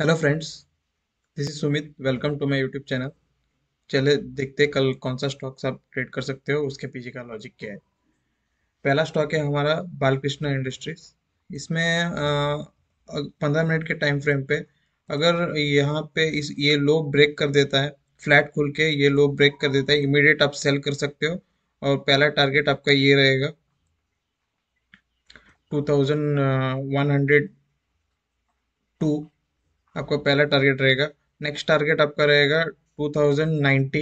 hello friends this is Sumit welcome to my YouTube channel चले देखते कल कौन सा स्टॉक्स आप ट्रेड कर सकते हो उसके पीछे का लॉजिक क्या है पहला स्टॉक है हमारा बालकृष्ण इंडस्ट्रीज इसमें पंद्रह मिनट के टाइम फ्रेम पे अगर यहाँ पे इस ये लो ब्रेक कर देता है फ्लैट खुल के ये लो ब्रेक कर देता है इमीडिएट आप सेल कर सकते हो और पहला टारगेट आपका ये रहेगा two thousand one hundred two आपका पहला टारगेट रहेगा नेक्स्ट टारगेट आपका रहेगा टू थाउजेंड नाइन्टी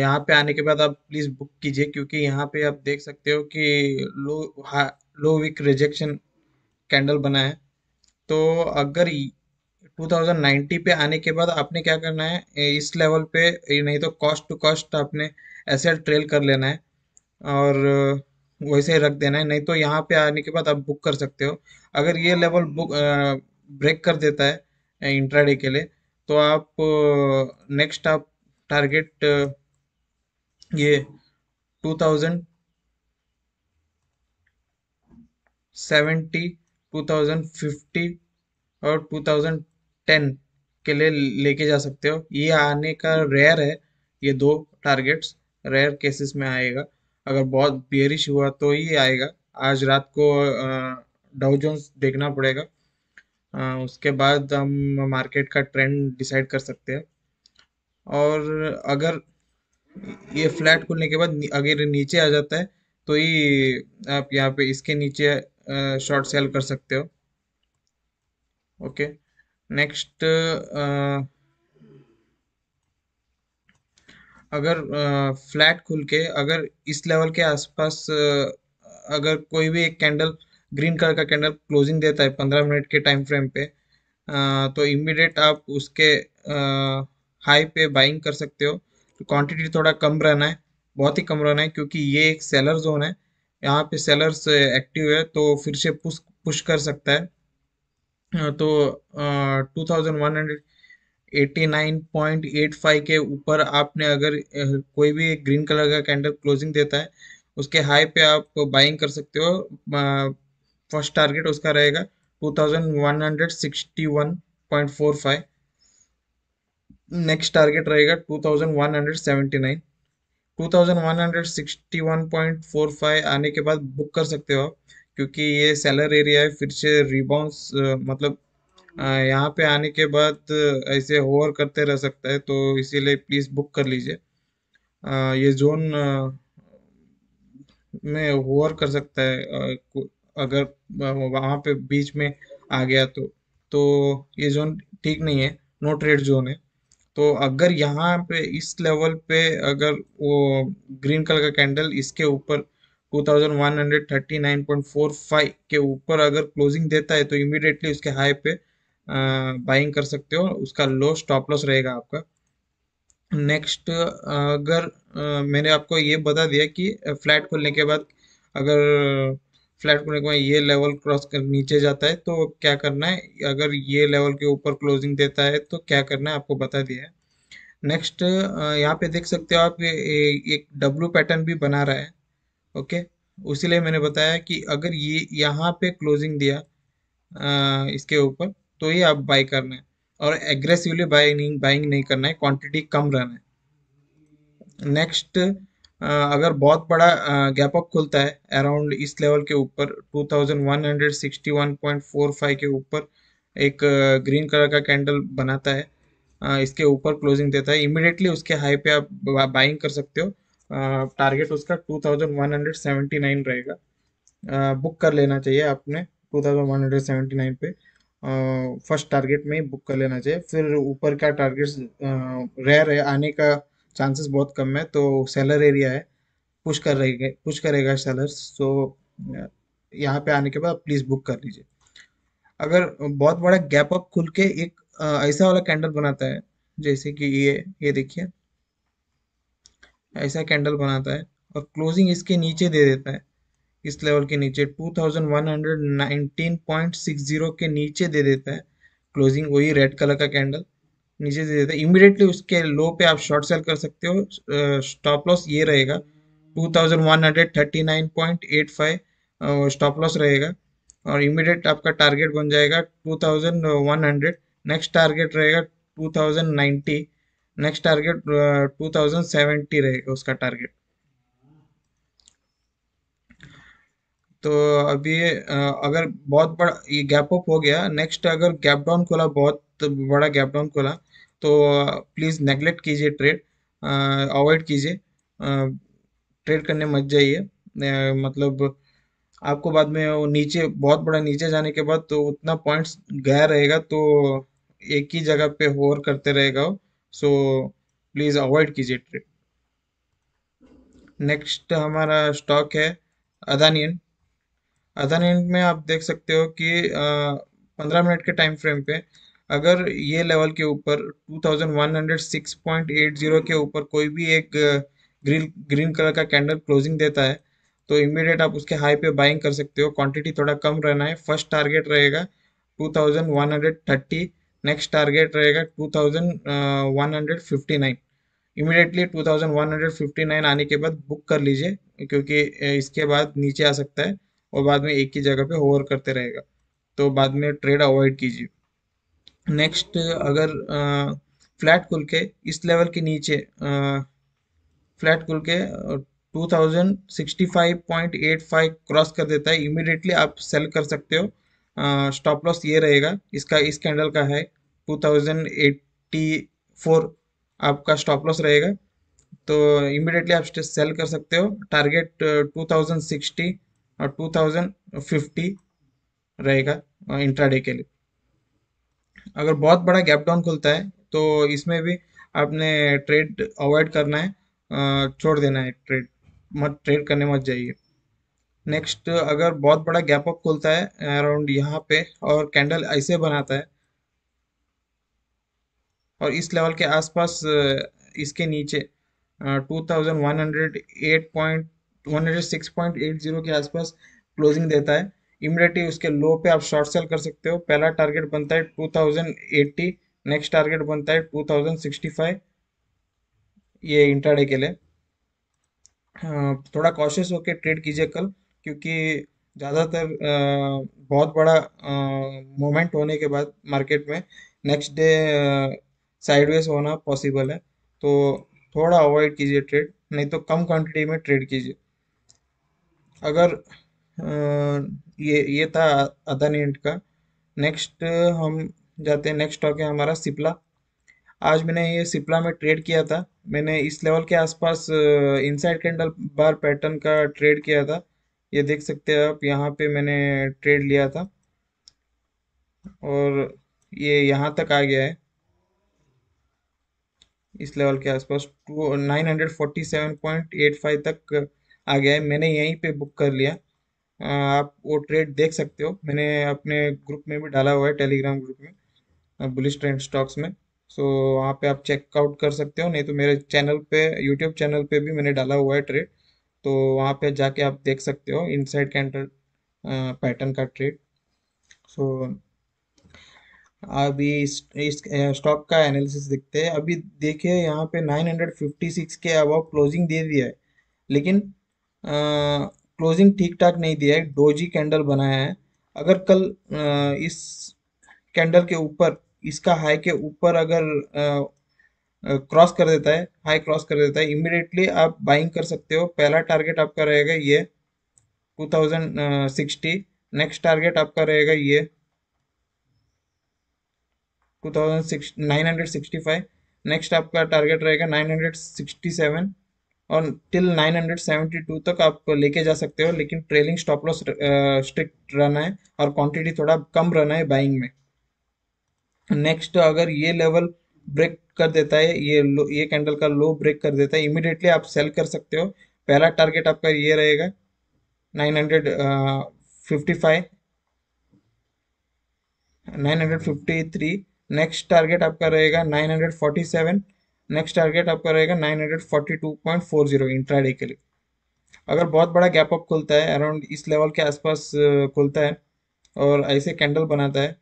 यहाँ पे आने के बाद आप प्लीज़ बुक कीजिए क्योंकि यहाँ पे आप देख सकते हो कि low low wick rejection candle बना है तो अगर 2090 पे आने के बाद आपने क्या करना है इस लेवल पे नहीं तो कॉस्ट टू कॉस्ट आपने ऐसे ट्रेल कर लेना है और वैसे ही रख देना है नहीं तो यहाँ पे आने के बाद आप बुक कर सकते हो अगर ये लेवल बुक ब्रेक कर देता है इंट्राडे के लिए तो आप नेक्स्ट आप टारगेट ये two thousand seventy two thousand fifty और टू थाउजेंड टेन के लिए लेके जा सकते हो ये आने का रेयर है ये दो टारगेट्स रेयर केसेस में आएगा अगर बहुत बेरिश हुआ तो ही आएगा आज रात को डाउजोन्स देखना पड़ेगा उसके बाद हम मार्केट का ट्रेंड डिसाइड कर सकते हैं और अगर ये फ्लैट खुलने के बाद अगर नीचे आ जाता है तो ये आप यहाँ पे इसके नीचे शॉर्ट सेल कर सकते हो ओके नेक्स्ट अगर फ्लैट खुल के अगर इस लेवल के आसपास अगर कोई भी एक कैंडल ग्रीन कलर का कैंडल क्लोजिंग देता है पंद्रह मिनट के टाइम फ्रेम पे आ, तो इमिडिएट आप उसके आ, हाई पे बाइंग कर सकते हो तो क्वांटिटी थोड़ा कम रहना है बहुत ही कम रहना है क्योंकि ये एक सेलर जोन है यहाँ पे सेलर्स एक्टिव है तो फिर से पुश पुश कर सकता है तो two thousand one hundred nine point eight five के ऊपर आपने अगर कोई भी ग्रीन कलर का कैंडल क्लोजिंग देता है उसके हाई पे आप बाइंग कर सकते हो फर्स्ट टारगेट उसका रहेगा 2161.45 नेक्स्ट टारगेट रहेगा 2179 2161.45 आने के बाद बुक कर सकते हो आप क्योंकि ये सेलर एरिया है फिर से रिबाउंस मतलब यहाँ पे आने के बाद ऐसे होवर करते रह सकता है तो इसीलिए प्लीज़ बुक कर लीजिए ये जोन में होवर कर सकता है अगर वहाँ पे बीच में आ गया तो तो ये जोन ठीक नहीं है नो ट्रेड जोन है तो अगर यहाँ पे इस लेवल पे अगर वो ग्रीन कलर का कैंडल इसके ऊपर 2139.45 के ऊपर अगर क्लोजिंग देता है तो इमिडिएटली उसके हाई पे बाइंग कर सकते हो उसका लो स्टॉप लॉस रहेगा आपका नेक्स्ट अगर मैंने आपको ये बता दिया कि फ्लैट खोलने के बाद अगर फ्लैट के बाद ये लेवल क्रॉस कर नीचे जाता है तो क्या करना है अगर ये लेवल के ऊपर क्लोजिंग देता है तो क्या करना है आपको बता दिया है नेक्स्ट यहाँ पे देख सकते हो आप एक डब्लू पैटर्न भी बना रहा है ओके उसी मैंने बताया कि अगर ये यहाँ पे क्लोजिंग दिया आ, इसके ऊपर तो ये आप बाई करना है और एग्रेसिवली बाइंग बाइंग नहीं करना है क्वांटिटी कम रहना है नेक्स्ट अगर बहुत बड़ा गैप अप खुलता है अराउंड इस लेवल के ऊपर 2161.45 के ऊपर एक ग्रीन कलर का कैंडल बनाता है इसके ऊपर क्लोजिंग देता है इमिडिएटली उसके हाई पे आप बाइंग कर सकते हो टारगेट उसका 2179 रहेगा बुक कर लेना चाहिए आपने 2179 पे फर्स्ट टारगेट में ही बुक कर लेना चाहिए फिर ऊपर का टारगेट रह रहे आने का चांसेस बहुत कम है तो सेलर एरिया है पुश कर रहेगा पुश करेगा सेलर सो यहाँ पे आने के बाद प्लीज़ बुक कर लीजिए अगर बहुत बड़ा गैप अप खुल के एक ऐसा वाला कैंडल बनाता है जैसे कि ये ये देखिए ऐसा कैंडल बनाता है और क्लोजिंग इसके नीचे दे देता है इस लेवल के नीचे 2119.60 के नीचे दे देता है क्लोजिंग वही रेड कलर का कैंडल नीचे दे है इमिडिएटली उसके लो पे आप शॉर्ट सेल कर सकते हो स्टॉप लॉस ये रहेगा 2139.85 स्टॉप लॉस रहेगा और इमिडिएट आपका टारगेट बन जाएगा 2100 नेक्स्ट टारगेट रहेगा 2090 नेक्स्ट टारगेट uh, 2070 रहेगा उसका टारगेट तो अभी अगर बहुत बड़ा ये गैप अप हो गया नेक्स्ट अगर गैप डाउन खोला बहुत तो बड़ा गैप डाउन खोला तो प्लीज़ नेगलेक्ट कीजिए ट्रेड अवॉइड कीजिए ट्रेड करने मत जाइए मतलब आपको बाद में वो नीचे बहुत बड़ा नीचे जाने के बाद तो उतना पॉइंट्स गया रहेगा तो एक ही जगह पे होर करते रहेगा सो प्लीज़ अवॉइड कीजिए ट्रेड नेक्स्ट हमारा स्टॉक है अदानियन अदानियन में आप देख सकते हो कि पंद्रह मिनट के टाइम फ्रेम पे अगर ये लेवल के ऊपर 2106.80 के ऊपर कोई भी एक ग्रीन ग्रीन कलर का कैंडल क्लोजिंग देता है तो इमीडिएट आप उसके हाई पे बाइंग कर सकते हो क्वांटिटी थोड़ा कम रहना है फर्स्ट टारगेट रहेगा 2130 नेक्स्ट टारगेट रहेगा 2159 इमीडिएटली 2159 आने के बाद बुक कर लीजिए क्योंकि इसके बाद नीचे आ सकता है और बाद में एक ही जगह पे होवर करते रहेगा तो बाद में ट्रेड अवॉइड कीजिए नेक्स्ट अगर फ्लैट खुल के इस लेवल के नीचे फ्लैट खुल के 2065.85 क्रॉस कर देता है इमिडिएटली आप सेल कर सकते हो स्टॉप लॉस ये रहेगा इसका इस कैंडल का है 2084 आपका स्टॉप लॉस रहेगा तो इमिडिएटली आप सेल कर सकते हो टारगेट 2060 और 2050 रहेगा इंट्राडे के लिए अगर बहुत बड़ा गैप डाउन खुलता है तो इसमें भी आपने ट्रेड अवॉइड करना है छोड़ देना है ट्रेड मत ट्रेड करने मत जाइए नेक्स्ट अगर बहुत बड़ा गैप अप खुलता है अराउंड यहाँ पे और कैंडल ऐसे बनाता है और इस लेवल के आसपास इसके नीचे two thousand one hundred eight point one hundred six point eight zero के आसपास क्लोजिंग देता है इमिडिएटली उसके लो पे आप शॉर्ट सेल कर सकते हो पहला टारगेट बनता है एट्टी नेक्स्ट टारगेट बनता है टू ये इंटरडे के लिए हाँ, थोड़ा कॉशियस होकर ट्रेड कीजिए कल क्योंकि ज़्यादातर बहुत बड़ा मोमेंट होने के बाद मार्केट में नेक्स्ट डे साइडवेज होना पॉसिबल है तो थोड़ा अवॉइड कीजिए ट्रेड नहीं तो कम क्वांटिटी में ट्रेड कीजिए अगर ये ये था अदानी इंट का नेक्स्ट हम जाते हैं नेक्स्ट स्टॉक है हमारा सिप्ला आज मैंने ये सिप्ला में ट्रेड किया था मैंने इस लेवल के आसपास इनसाइड कैंडल बार पैटर्न का ट्रेड किया था ये देख सकते हैं आप यहाँ पे मैंने ट्रेड लिया था और ये यहाँ तक आ गया है इस लेवल के आसपास two nine hundred forty seven point eight five तक आ गया है मैंने यहीं पे बुक कर लिया आप वो ट्रेड देख सकते हो मैंने अपने ग्रुप में भी डाला हुआ है टेलीग्राम ग्रुप में बुलिश ट्रेंड स्टॉक्स में सो वहाँ पे आप चेकआउट कर सकते हो नहीं तो मेरे चैनल पे यूट्यूब चैनल पे भी मैंने डाला हुआ है ट्रेड तो वहाँ पे जाके आप देख सकते हो इनसाइड कैंडल पैटर्न का ट्रेड सो अभी इस, स्टॉक का एनालिसिस देखते हैं अभी देखिए यहाँ पे 956 के अब क्लोजिंग दे दिया है लेकिन क्लोजिंग ठीक ठाक नहीं दिया है डोजी कैंडल बनाया है अगर कल इस कैंडल के ऊपर इसका हाई के ऊपर अगर क्रॉस कर देता है हाई क्रॉस कर देता है इमिडिएटली आप बाइंग कर सकते हो पहला टारगेट आपका रहेगा ये 2060 नेक्स्ट टारगेट आपका रहेगा ये 2006 965 नेक्स्ट आपका टारगेट रहेगा 967 और टिल 972 तक आप लेके जा सकते हो लेकिन ट्रेलिंग स्टॉप लॉस स्ट्रिक्ट रहना है और क्वांटिटी थोड़ा कम रहना है बाइंग में नेक्स्ट अगर ये लेवल ब्रेक कर देता है ये लो, ये कैंडल का लो ब्रेक कर देता है इमिडिएटली आप सेल कर सकते हो पहला टारगेट आपका ये रहेगा नाइन 953 नेक्स्ट टारगेट आपका रहेगा 947 नेक्स्ट टारगेट आपका रहेगा 942.40 इंट्राडे के लिए अगर बहुत बड़ा गैप अप खुलता है अराउंड इस लेवल के आसपास खुलता है और ऐसे कैंडल बनाता है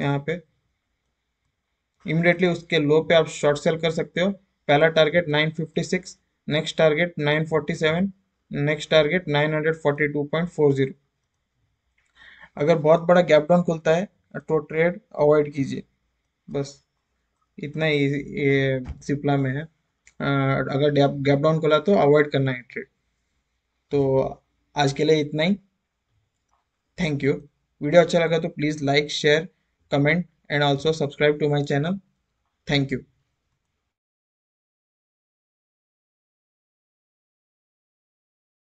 यहाँ पे इमिडिएटली उसके लो पे आप शॉर्ट सेल कर सकते हो पहला target 956 next target 947 next target 942.40 अगर बहुत बड़ा गैप डाउन खुलता है तो ट्रेड अवॉइड कीजिए बस इतना ही सिप्ला में है अगर गैप डाउन खोला तो अवॉइड करना है ट्रेड तो आज के लिए इतना ही थैंक यू वीडियो अच्छा लगा तो please like share comment and also subscribe to my channel thank you